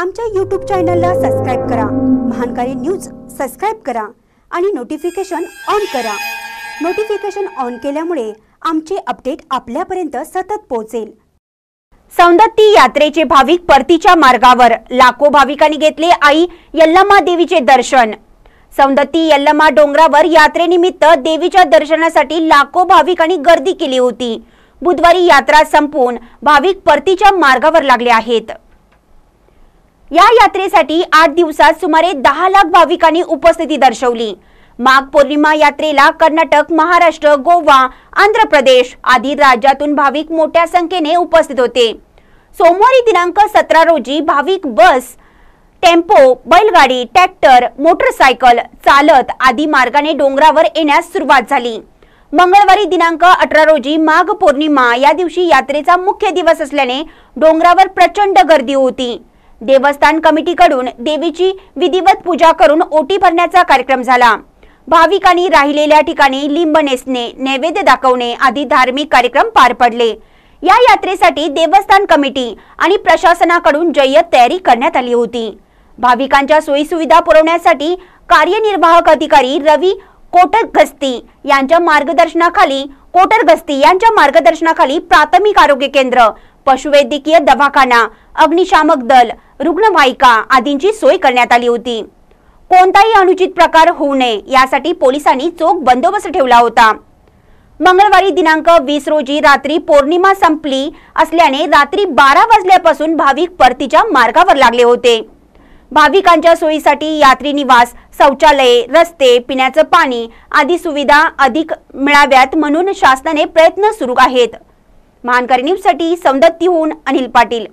आमच्या यूट्यूब चॅनलला सबस्क्राईब करा महानकारी न्यूज सबस्क्राईब करा आणि नोटिफिकेशन ऑन करा नोटिफिकेशन ऑन केल्यामुळे आमचे अपडेट आपल्यापर्यंत सतत पोहोचेल सौंदत्ती यात्रेचे भाविक परतीच्या मार्गावर लाखो भाविकांनी घेतले आई यल्लम्मा देवीचे दर्शन सौंदत्ती यल्लमा डोंगरावर यात्रेनिमित्त देवीच्या दर्शनासाठी लाखो भाविकांनी गर्दी केली होती बुधवारी यात्रा संपून भाविक परतीच्या मार्गावर लागले आहेत या यात्रेसाठी आठ दिवसात सुमारे दहा लाख भाविकांनी उपस्थिती दर्शवली माघ पौर्णिमा यात्रेला कर्नाटक महाराष्ट्र गोवा आंध्र प्रदेश आदी राज्यातून भाविक मोठ्या संख्येने उपस्थित होते सोमवारी दिनांक सतरा रोजी भाविक बस टेम्पो बैलगाडी ट्रॅक्टर मोटरसायकल चालत आदी मार्गाने डोंगरावर येण्यास सुरुवात झाली मंगळवारी दिनांक अठरा रोजी माघ पौर्णिमा या दिवशी यात्रेचा मुख्य दिवस असल्याने डोंगरावर प्रचंड गर्दी होती देवस्थान कमिटीकडून देवीची विधिवत पूजा करून ओटी भरण्याचा कार्यक्रम झाला भाविकांनी राहिलेल्या ठिकाणी लिंब नेसणे नैवेद्य दाखवणे आदी धार्मिक कार्यक्रम पार पडले या यात्रेसाठी देवस्थान कमिटी आणि प्रशासनाकडून जय्यत तयारी करण्यात आली होती भाविकांच्या सोयीसुविधा पुरवण्यासाठी कार्यनिर्वाहक अधिकारी रवी कोटर यांच्या मार्गदर्शनाखाली कोटर यांच्या मार्गदर्शनाखाली प्राथमिक आरोग्य केंद्र पशुवैद्यकीय दवाखाना अग्निशामक दल रुग्णवाहिका आदींची सोय करण्यात आली होती कोणताही अनुचित प्रकार होऊ नये यासाठी पोलिसांनी चोख बंदोबस्त ठेवला होता मंगळवारी दिनांक वीस रोजी रात्री पौर्णिमा संपली असल्याने रात्री बारा वाजल्यापासून भाविक परतीच्या मार्गावर लागले होते भाविकांच्या सोयीसाठी यात्री निवास शौचालये रस्ते पिण्याचं पाणी आदी सुविधा अधिक मिळाव्यात म्हणून शासनाने प्रयत्न सुरू आहेत महानकर न्यूजसाठी सौंदत्तीहून अनिल पाटील